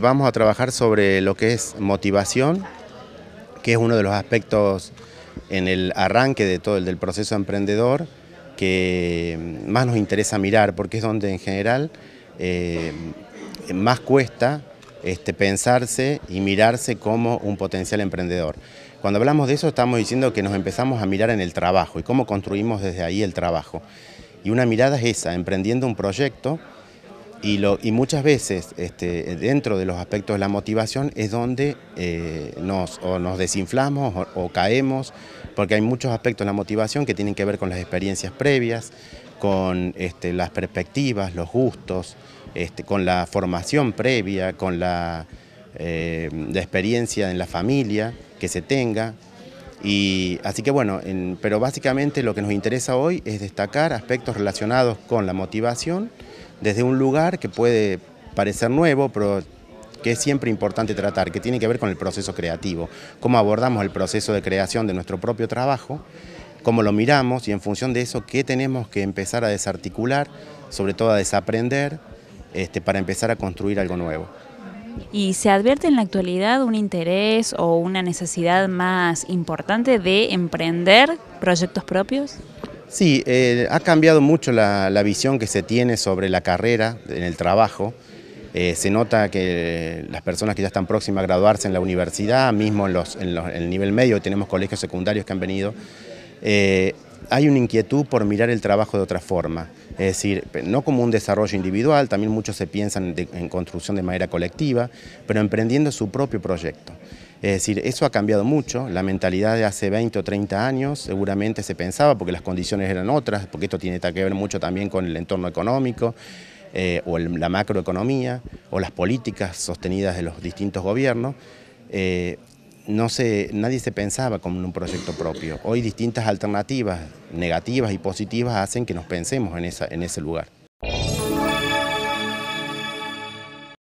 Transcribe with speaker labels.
Speaker 1: Vamos a trabajar sobre lo que es motivación, que es uno de los aspectos en el arranque de todo el del proceso emprendedor que mm, más nos interesa mirar, porque es donde en general eh, más cuesta este, pensarse y mirarse como un potencial emprendedor. Cuando hablamos de eso estamos diciendo que nos empezamos a mirar en el trabajo y cómo construimos desde ahí el trabajo. Y una mirada es esa, emprendiendo un proyecto y, muchas veces este, dentro de los aspectos de la motivación es donde eh, nos, desinflamos o, caemos, porque hay muchos aspectos de la motivación que tienen que ver con las experiencias previas, con este, las perspectivas, los gustos, este, con la formación previa, con la, eh, la, experiencia en la familia que se tenga. Y, así que bueno, pero básicamente lo que nos interesa hoy es destacar aspectos relacionados con la motivación desde un lugar que puede parecer nuevo, pero que es siempre importante tratar, que tiene que ver con el proceso creativo, cómo abordamos el proceso de creación de nuestro propio trabajo, cómo lo miramos y en función de eso, qué tenemos que empezar a desarticular, sobre todo a desaprender, este, para empezar a construir algo nuevo.
Speaker 2: ¿Y se advierte en la actualidad un interés o una necesidad más importante de emprender proyectos propios?
Speaker 1: Sí, eh, ha cambiado mucho la, visión que se tiene sobre la carrera en el trabajo. Eh, se nota que las personas que ya están próximas a graduarse en la universidad, mismo en, en el nivel medio, tenemos colegios secundarios que han venido eh, hay una inquietud por mirar el trabajo de otra forma. Es decir, no como un desarrollo individual, también muchos se piensan en construcción de manera colectiva, pero emprendiendo su propio proyecto. Es decir, eso ha cambiado mucho, la mentalidad de hace 20 o 30 años seguramente se pensaba porque las condiciones eran otras, porque esto tiene que ver mucho también con el entorno económico, eh, o la macroeconomía, o las políticas sostenidas de los distintos gobiernos, eh, no se, nadie se pensaba como en un proyecto propio. Hoy distintas alternativas, negativas y positivas, hacen que nos pensemos en, en ese lugar.